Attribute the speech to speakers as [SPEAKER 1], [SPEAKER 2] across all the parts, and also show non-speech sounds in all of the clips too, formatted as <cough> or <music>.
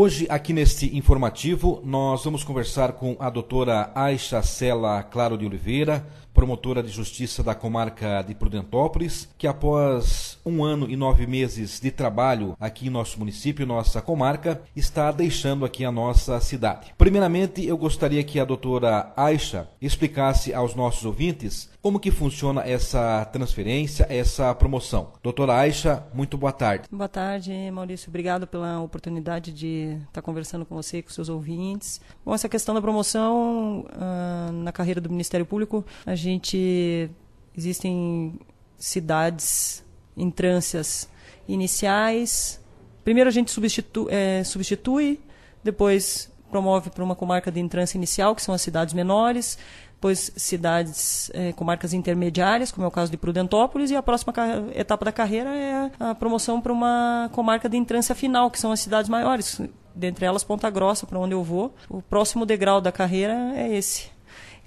[SPEAKER 1] Hoje, aqui neste informativo, nós vamos conversar com a doutora Aixa Sela Claro de Oliveira, promotora de justiça da comarca de Prudentópolis, que após um ano e nove meses de trabalho aqui em nosso município, nossa comarca, está deixando aqui a nossa cidade. Primeiramente, eu gostaria que a doutora Aixa explicasse aos nossos ouvintes como que funciona essa transferência, essa promoção. Doutora Aixa, muito boa tarde.
[SPEAKER 2] Boa tarde, Maurício. Obrigado pela oportunidade de estar conversando com você, e com seus ouvintes. Bom, essa questão da promoção uh, na carreira do Ministério Público, a gente existem cidades entrâncias iniciais. Primeiro a gente substitui, é, substitui depois promove para uma comarca de entrância inicial, que são as cidades menores, depois cidades, é, comarcas intermediárias, como é o caso de Prudentópolis, e a próxima etapa da carreira é a promoção para uma comarca de entrância final, que são as cidades maiores, dentre elas Ponta Grossa, para onde eu vou. O próximo degrau da carreira é esse.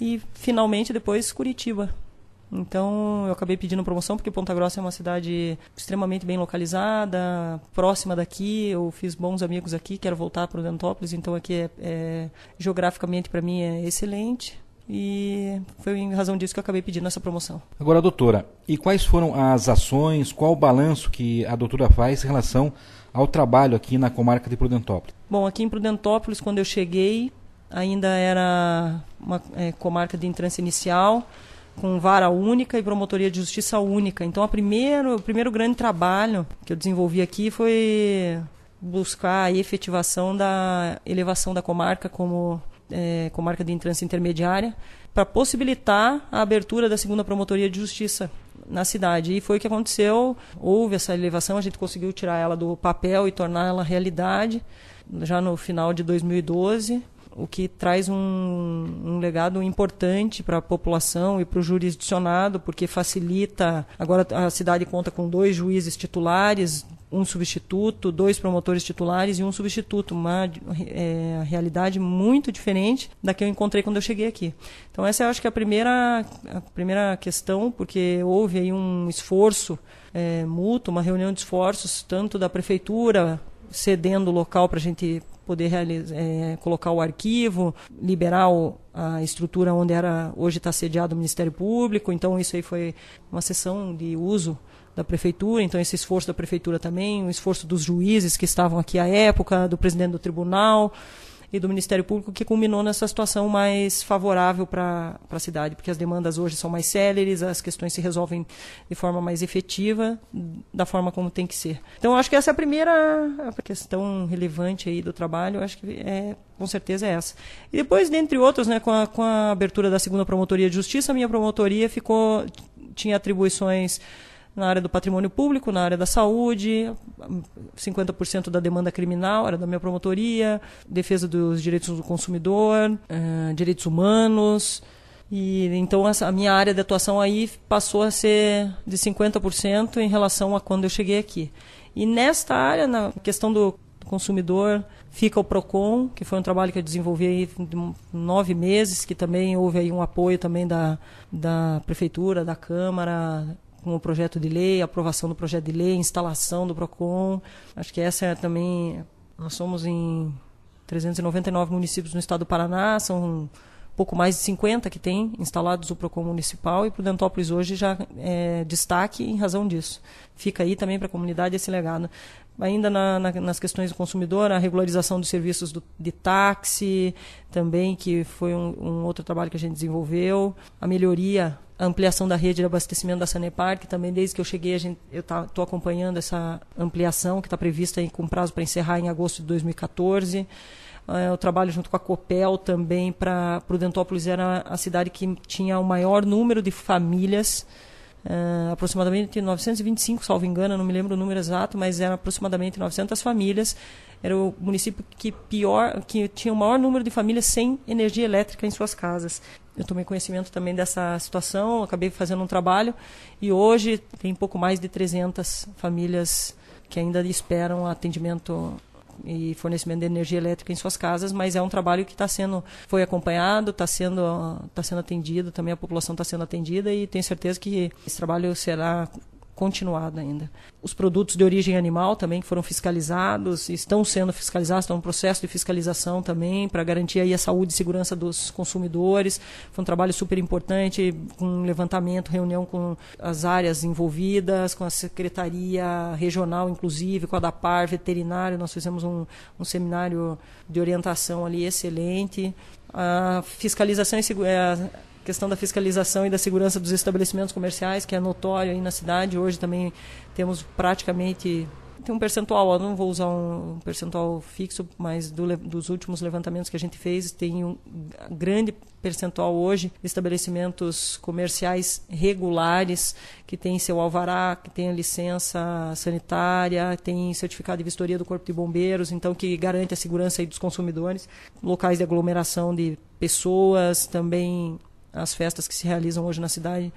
[SPEAKER 2] E, finalmente, depois Curitiba. Então eu acabei pedindo promoção porque Ponta Grossa é uma cidade extremamente bem localizada, próxima daqui. Eu fiz bons amigos aqui, quero voltar para o Dentópolis, então aqui é, é geograficamente para mim é excelente. E foi em razão disso que eu acabei pedindo essa promoção.
[SPEAKER 1] Agora, doutora, e quais foram as ações, qual o balanço que a doutora faz em relação ao trabalho aqui na comarca de Prudentópolis?
[SPEAKER 2] Bom, aqui em Prudentópolis, quando eu cheguei, ainda era uma é, comarca de entrância inicial com vara única e promotoria de justiça única. Então, a primeiro, o primeiro grande trabalho que eu desenvolvi aqui foi buscar a efetivação da elevação da comarca como é, comarca de entrância intermediária para possibilitar a abertura da segunda promotoria de justiça na cidade. E foi o que aconteceu. Houve essa elevação, a gente conseguiu tirar ela do papel e torná-la realidade já no final de 2012 o que traz um, um legado importante para a população e para o jurisdicionado, porque facilita. Agora a cidade conta com dois juízes titulares, um substituto, dois promotores titulares e um substituto, uma é, realidade muito diferente da que eu encontrei quando eu cheguei aqui. Então essa eu acho que é a primeira, a primeira questão, porque houve aí um esforço é, mútuo, uma reunião de esforços tanto da prefeitura, cedendo o local para a gente poder realizar, é, colocar o arquivo, liberar o, a estrutura onde era hoje está sediado o Ministério Público. Então isso aí foi uma sessão de uso da prefeitura, então esse esforço da prefeitura também, o esforço dos juízes que estavam aqui à época, do presidente do tribunal e do Ministério Público que culminou nessa situação mais favorável para a cidade, porque as demandas hoje são mais céleres, as questões se resolvem de forma mais efetiva, da forma como tem que ser. Então, acho que essa é a primeira questão relevante aí do trabalho, acho que é com certeza é essa. E depois, dentre outros, né, com a, com a abertura da segunda promotoria de justiça, a minha promotoria ficou tinha atribuições na área do patrimônio público, na área da saúde, 50% da demanda criminal era da minha promotoria, defesa dos direitos do consumidor, eh, direitos humanos. E então a minha área de atuação aí passou a ser de 50% em relação a quando eu cheguei aqui. E nesta área, na questão do consumidor, fica o Procon, que foi um trabalho que eu desenvolvi aí de nove meses, que também houve aí um apoio também da, da prefeitura, da câmara, com o projeto de lei, aprovação do projeto de lei, instalação do PROCON. Acho que essa é também. Nós somos em 399 municípios no estado do Paraná, são pouco mais de 50 que tem instalados o PROCON municipal e Prudentópolis hoje já é destaque em razão disso. Fica aí também para a comunidade esse legado. Ainda na, na, nas questões do consumidor, a regularização dos serviços do, de táxi também, que foi um, um outro trabalho que a gente desenvolveu, a melhoria a ampliação da rede de abastecimento da Sanepar, que também desde que eu cheguei a gente, eu estou tá, acompanhando essa ampliação que está prevista com prazo para encerrar em agosto de 2014. Ah, eu trabalho junto com a Copel também para o Prudentópolis era a cidade que tinha o maior número de famílias Uh, aproximadamente 925, salvo engano, não me lembro o número exato, mas eram aproximadamente 900 famílias. Era o município que pior, que tinha o maior número de famílias sem energia elétrica em suas casas eu tomei conhecimento também dessa situação, acabei fazendo um trabalho e hoje tem pouco mais de 300 famílias que ainda esperam atendimento e fornecimento de energia elétrica em suas casas, mas é um trabalho que está sendo, foi acompanhado, está sendo, está sendo atendido, também a população está sendo atendida e tenho certeza que esse trabalho será continuada ainda. Os produtos de origem animal também foram fiscalizados, estão sendo fiscalizados, estão em processo de fiscalização também, para garantir aí a saúde e segurança dos consumidores. Foi um trabalho super importante, com um levantamento, reunião com as áreas envolvidas, com a Secretaria Regional, inclusive, com a DAPAR, veterinário. Nós fizemos um, um seminário de orientação ali excelente. A fiscalização e segurança é, questão da fiscalização e da segurança dos estabelecimentos comerciais, que é notório aí na cidade. Hoje também temos praticamente tem um percentual, eu não vou usar um percentual fixo, mas do, dos últimos levantamentos que a gente fez, tem um grande percentual hoje de estabelecimentos comerciais regulares, que tem seu alvará, que tem a licença sanitária, tem certificado de vistoria do Corpo de Bombeiros, então que garante a segurança dos consumidores, locais de aglomeração de pessoas, também as festas que se realizam hoje na cidade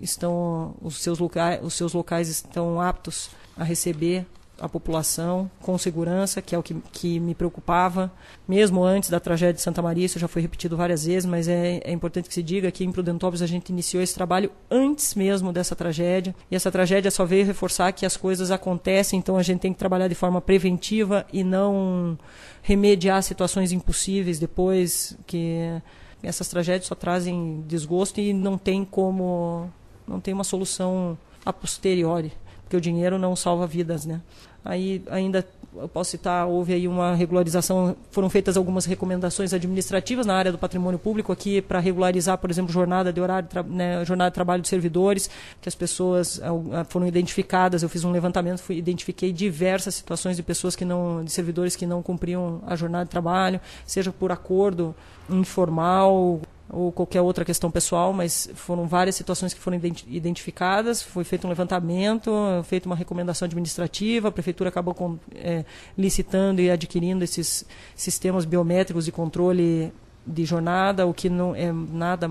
[SPEAKER 2] estão os seus locais, os seus locais estão aptos a receber a população com segurança, que é o que, que me preocupava. Mesmo antes da tragédia de Santa Maria, isso já foi repetido várias vezes, mas é, é importante que se diga que em Prudentópolis a gente iniciou esse trabalho antes mesmo dessa tragédia. E essa tragédia só veio reforçar que as coisas acontecem, então a gente tem que trabalhar de forma preventiva e não remediar situações impossíveis depois que essas tragédias só trazem desgosto e não tem como, não tem uma solução a posteriori, porque o dinheiro não salva vidas, né? Aí ainda eu posso citar, houve aí uma regularização, foram feitas algumas recomendações administrativas na área do patrimônio público aqui para regularizar, por exemplo, jornada de horário, né, jornada de trabalho dos servidores, que as pessoas eh, ah, foram identificadas, eu fiz um levantamento, fui, identifiquei diversas situações de pessoas que não, de servidores que não cumpriam a jornada de trabalho, seja por acordo informal, ou qualquer outra questão pessoal, mas foram várias situações que foram identificadas, foi feito um levantamento, feita uma recomendação administrativa, a prefeitura acabou com, é, licitando e adquirindo esses sistemas biométricos de controle de jornada, o que não é nada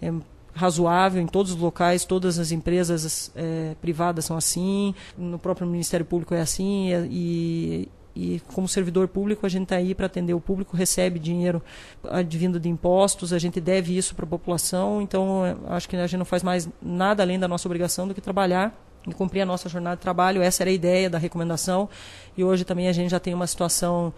[SPEAKER 2] é, razoável em todos os locais, todas as empresas é, privadas são assim, no próprio Ministério Público é assim, e e como servidor público a gente está aí para atender o público, recebe dinheiro advindo ah, de impostos, a gente deve isso para a população, então eh, acho que a gente não faz mais nada além da nossa obrigação do que trabalhar e cumprir a nossa jornada de trabalho, essa era a ideia da recomendação e hoje também a gente já tem uma situação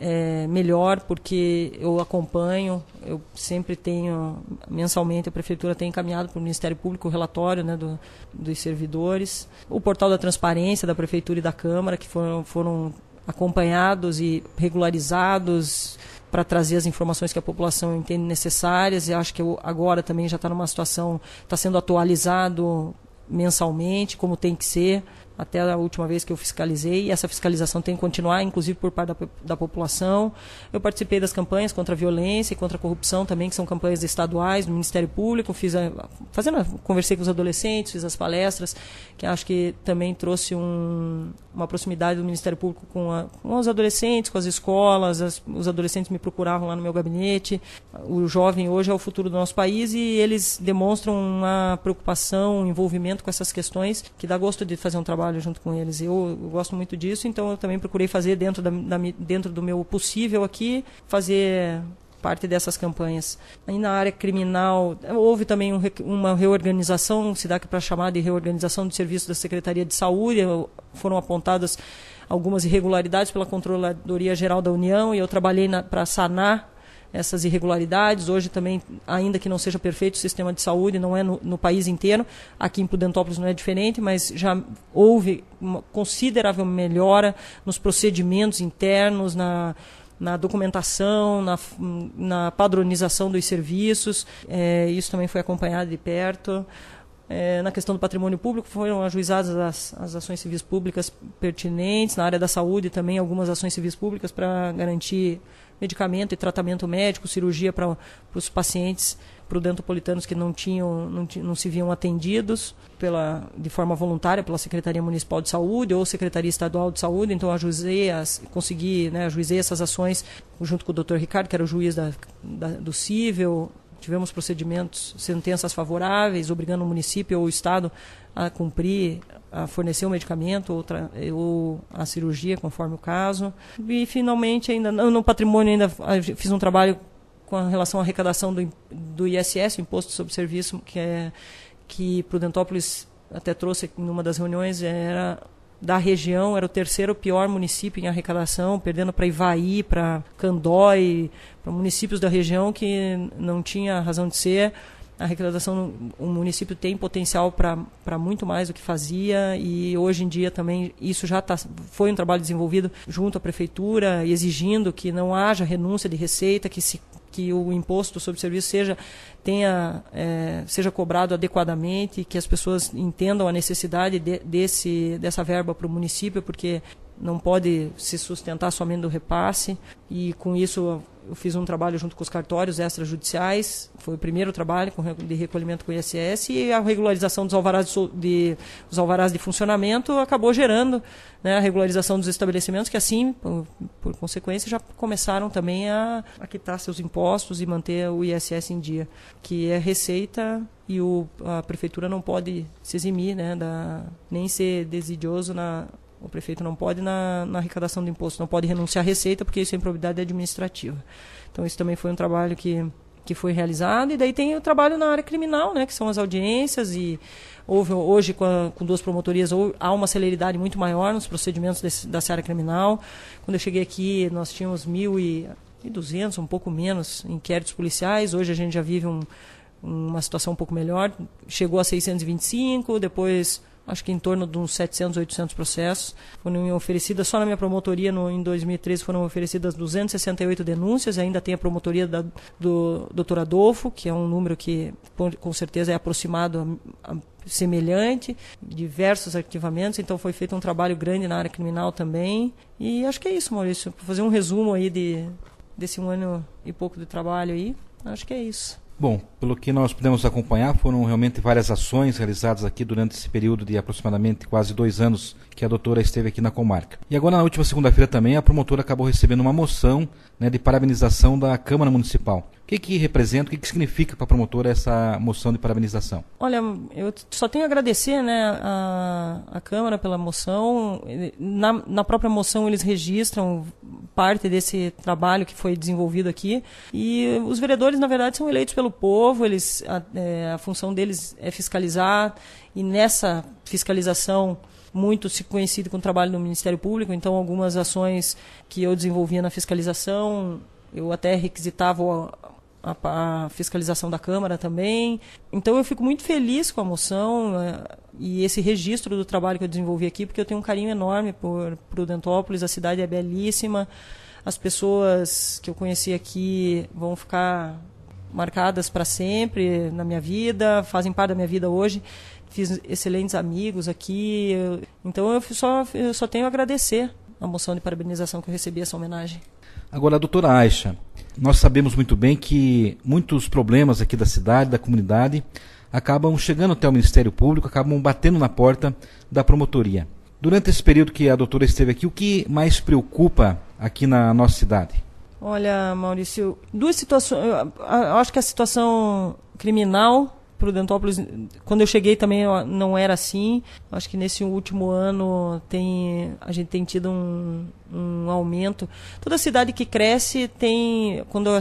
[SPEAKER 2] é, melhor porque eu acompanho, eu sempre tenho, mensalmente a Prefeitura tem encaminhado para o Ministério Público o relatório né, do, dos servidores, o portal da transparência da Prefeitura e da Câmara, que foram, foram acompanhados e regularizados para trazer as informações que a população entende necessárias. E acho que agora também já está numa situação, está sendo atualizado mensalmente, como tem que ser até a última vez que eu fiscalizei, e essa fiscalização tem que continuar, inclusive por parte da, da população. Eu participei das campanhas contra a violência e contra a corrupção também, que são campanhas estaduais, do Ministério Público, fiz a, fazendo, conversei com os adolescentes, fiz as palestras, que acho que também trouxe um, uma proximidade do Ministério Público com, a, com os adolescentes, com as escolas, as, os adolescentes me procuravam lá no meu gabinete. O jovem hoje é o futuro do nosso país e eles demonstram uma preocupação, um envolvimento com essas questões que dá gosto de fazer um trabalho trabalho junto com eles. Eu, eu gosto muito disso, então eu também procurei fazer dentro, da, da, dentro do meu possível aqui, fazer parte dessas campanhas. aí na área criminal, houve também um, uma reorganização, se dá para chamar de reorganização do serviço da Secretaria de Saúde, foram apontadas algumas irregularidades pela Controladoria Geral da União e eu trabalhei para sanar essas irregularidades. Hoje também, ainda que não seja perfeito o sistema de saúde, não é no, no país inteiro, aqui em Pudentópolis não é diferente, mas já houve uma considerável melhora nos procedimentos internos, na na documentação, na, na padronização dos serviços. É, isso também foi acompanhado de perto. É, na questão do patrimônio público, foram ajuizadas as, as, ações civis públicas pertinentes, na área da saúde também algumas ações civis públicas para garantir medicamento e tratamento médico, cirurgia para os pacientes prudentopolitanos que não tinham não, não se viam atendidos pela de forma voluntária pela Secretaria Municipal de Saúde ou Secretaria Estadual de Saúde, então ajuizei as, consegui, né, ajuizei essas ações junto com o Dr. Ricardo, que era o juiz da, da, do cível, tivemos procedimentos, sentenças favoráveis, obrigando o município ou o estado a cumprir a fornecer o medicamento ou, ou, a cirurgia, conforme o caso. E finalmente, ainda no patrimônio, ainda fiz um trabalho com relação à arrecadação do, do ISS, Imposto sobre Serviço, que é que Prudentópolis até trouxe em uma das reuniões, era da região, era o terceiro pior município em arrecadação, perdendo para Ivaí, para Candói, para municípios da região que não tinha razão de ser a arrecadação o município tem potencial para muito mais do que fazia e hoje em dia também isso já tá, foi um trabalho desenvolvido junto à prefeitura exigindo que não haja renúncia de receita que se que o imposto sobre serviço seja tenha é, seja cobrado adequadamente que as pessoas entendam a necessidade de, desse dessa verba para o município porque não pode se sustentar somente do repasse e com isso eu fiz um trabalho junto com os cartórios extrajudiciais, foi o primeiro trabalho de recolhimento com o ISS e a regularização dos alvarás de, de, alvarás de funcionamento acabou gerando né, a regularização dos estabelecimentos que assim, por, por consequência, já começaram também a, a, quitar seus impostos e manter o ISS em dia, que é receita e o, a prefeitura não pode se eximir, né, da, nem ser desidioso na o prefeito não pode, na, na arrecadação do imposto, não pode renunciar à receita, porque isso é improbidade administrativa. Então, isso também foi um trabalho que, que foi realizado. E daí tem o trabalho na área criminal, né, que são as audiências. E houve, hoje, com, a, com duas promotorias, há uma celeridade muito maior nos procedimentos desse, área criminal. Quando eu cheguei aqui, nós tínhamos mil e, e duzentos, um pouco menos, inquéritos policiais. Hoje a gente já vive um, uma situação um pouco melhor. Chegou a 625, depois acho que em torno de uns 700, 800 processos. Foram oferecidas, só na minha promotoria no, em 2013, foram oferecidas 268 denúncias. Ainda tem a promotoria da, do Dr. Adolfo, que é um número que com certeza é aproximado a, a semelhante, diversos arquivamentos, então foi feito um trabalho grande na área criminal também. E acho que é isso, Maurício. Para fazer um resumo aí de, desse um ano e pouco de trabalho aí, acho que é isso.
[SPEAKER 1] Bom, pelo que nós pudemos acompanhar, foram realmente várias ações realizadas aqui durante esse período de aproximadamente quase dois anos que a doutora esteve aqui na comarca. E agora, na última segunda-feira também, a promotora acabou recebendo uma moção né, de parabenização da Câmara Municipal. O que, que representa, o que, que significa para a promotora essa moção de parabenização?
[SPEAKER 2] Olha, eu só tenho a agradecer né, a, a Câmara pela moção. Na, na própria moção eles registram parte desse trabalho que foi desenvolvido aqui. E os vereadores, na verdade, são eleitos pelo povo, eles, a, é, a função deles é fiscalizar, e nessa fiscalização muito se conhecido com o trabalho no Ministério Público, então algumas ações que eu desenvolvia na fiscalização, eu até requisitava a, a, a fiscalização da Câmara também. Então eu fico muito feliz com a moção é, e esse registro do trabalho que eu desenvolvi aqui, porque eu tenho um carinho enorme por Prudentópolis, a cidade é belíssima, as pessoas que eu conheci aqui vão ficar marcadas para sempre na minha vida, fazem parte da minha vida hoje fiz excelentes amigos aqui. então eu só, eu só tenho a agradecer a moção de parabenização que eu recebi, essa homenagem.
[SPEAKER 1] Agora, doutora Aixa, nós sabemos muito bem que muitos problemas aqui da cidade, da comunidade, acabam chegando até o Ministério Público, acabam batendo na porta da promotoria. Durante esse período que a doutora esteve aqui, o que mais preocupa aqui na nossa cidade?
[SPEAKER 2] Olha, Maurício, duas situações. Eu acho que a situação criminal Prudentópolis, quando eu cheguei também não era assim. Acho que nesse último ano tem, a gente tem tido um, um aumento. Toda cidade que cresce tem, quando a,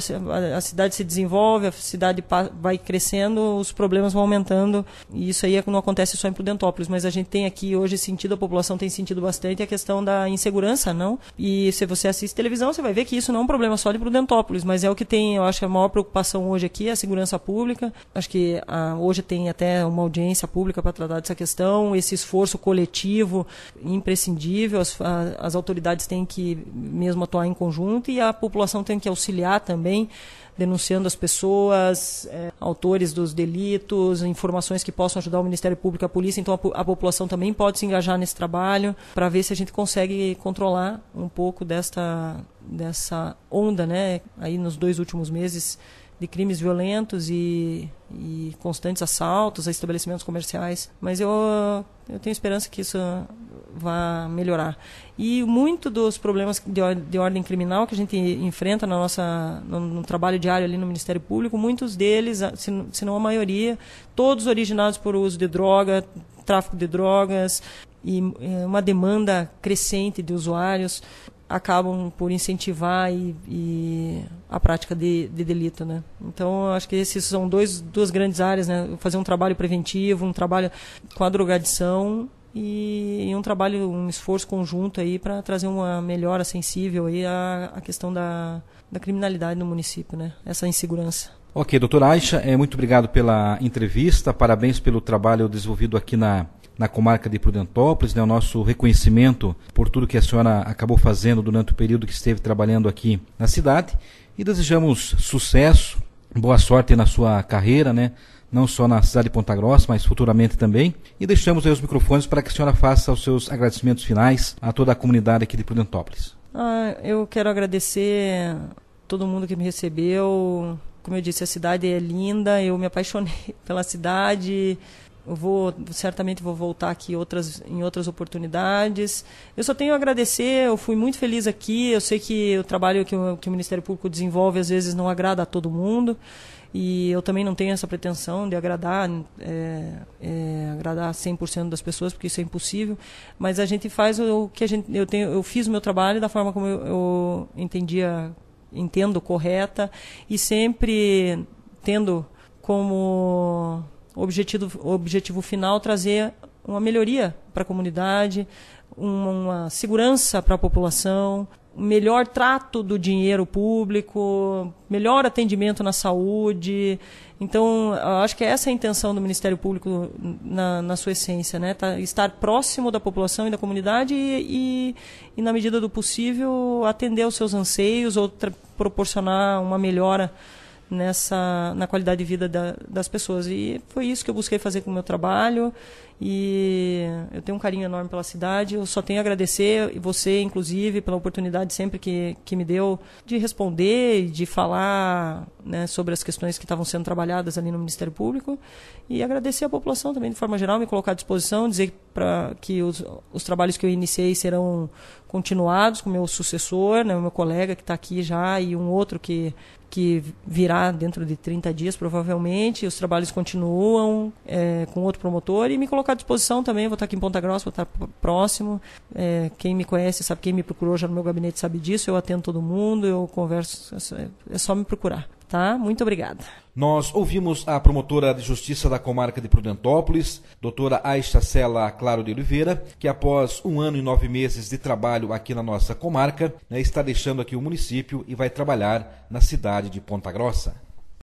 [SPEAKER 2] a cidade se desenvolve, a cidade vai crescendo, os problemas vão aumentando. E isso aí é, não acontece só em Prudentópolis, mas a gente tem aqui hoje sentido, a população tem sentido bastante a questão da insegurança, não? E se você assiste televisão, você vai ver que isso não é um problema só de Prudentópolis, mas é o que tem, eu acho, a maior preocupação hoje aqui, é a segurança pública. Acho que a hoje tem até uma audiência pública para tratar dessa questão, esse esforço coletivo imprescindível, as, as autoridades têm que mesmo atuar em conjunto e a população tem que auxiliar também denunciando as pessoas, é, autores dos delitos, informações que possam ajudar o Ministério Público, a polícia. Então a, a população também pode se engajar nesse trabalho para ver se a gente consegue controlar um pouco desta dessa onda, né? Aí nos dois últimos meses de crimes violentos e, e constantes assaltos a estabelecimentos comerciais. Mas eu, eu tenho esperança que isso vá melhorar. E muito dos problemas de, de ordem criminal que a gente enfrenta na nossa, no, no, trabalho diário ali no Ministério Público, muitos deles, ah, se, se não a maioria, todos originados por uso de droga, tráfico de drogas, e eh, uma demanda crescente de usuários acabam por incentivar e, e a prática de, de, delito, né? Então, acho que esses são dois, duas grandes áreas, né? Fazer um trabalho preventivo, um trabalho com a drogadição e, e um trabalho, um esforço conjunto aí para trazer uma melhora sensível aí à, à questão da, da criminalidade no município, né? Essa insegurança.
[SPEAKER 1] Ok, doutora Aixa, é, muito obrigado pela entrevista, parabéns pelo trabalho desenvolvido aqui na na comarca de Prudentópolis, né, o nosso reconhecimento por tudo que a senhora acabou fazendo durante o período que esteve trabalhando aqui na cidade e desejamos sucesso, boa sorte na sua carreira, né? Não só na cidade de Ponta Grossa, mas futuramente também. E deixamos aí os microfones para que a senhora faça os seus agradecimentos finais a toda a comunidade aqui de Prudentópolis.
[SPEAKER 2] Ah, eu quero agradecer todo mundo que me recebeu. Como eu disse, a cidade é linda, eu me apaixonei <laughs> pela cidade. Eu vou certamente vou voltar aqui outras, em outras oportunidades. Eu só tenho a agradecer, eu fui muito feliz aqui. Eu sei que o trabalho que o, que o Ministério Público desenvolve às vezes não agrada a todo mundo. E eu também não tenho essa pretensão de agradar, é, é, agradar 100% das pessoas, porque isso é impossível. Mas a gente faz o que a gente. Eu, tenho, eu fiz o meu trabalho da forma como eu, eu entendia, entendo correta, e sempre tendo como objetivo, objetivo final trazer uma melhoria para a comunidade, uma, uma segurança para a população, melhor trato do dinheiro público, melhor atendimento na saúde. Então, acho que essa é a intenção do Ministério Público na, na sua essência, né? Tá, estar próximo da população e da comunidade e, e, e, na medida do possível, atender aos seus anseios ou proporcionar uma melhora nessa na qualidade de vida da, das pessoas. E foi isso que eu busquei fazer com o meu trabalho e eu tenho um carinho enorme pela cidade. Eu só tenho a agradecer você, inclusive, pela oportunidade sempre que, que me deu de responder e de falar né, sobre as questões que estavam sendo trabalhadas ali no Ministério Público. E agradecer a população também, de forma geral, me colocar à disposição, dizer para que os, os trabalhos que eu iniciei serão continuados com o meu sucessor, né, o meu colega que está aqui já e um outro que que virá dentro de 30 dias, provavelmente. Os trabalhos continuam é, com outro promotor e me colocar ficar à disposição também, vou estar aqui em Ponta Grossa, vou estar próximo. É, quem me conhece sabe, quem me procurou já no meu gabinete sabe disso, eu atendo todo mundo, eu converso, é, é só me procurar. Tá? Muito obrigada.
[SPEAKER 1] Nós ouvimos a promotora de justiça da comarca de Prudentópolis, doutora Aisha Sela Claro de Oliveira, que após um ano e nove meses de trabalho aqui na nossa comarca, né, está deixando aqui o município e vai trabalhar na cidade de Ponta Grossa.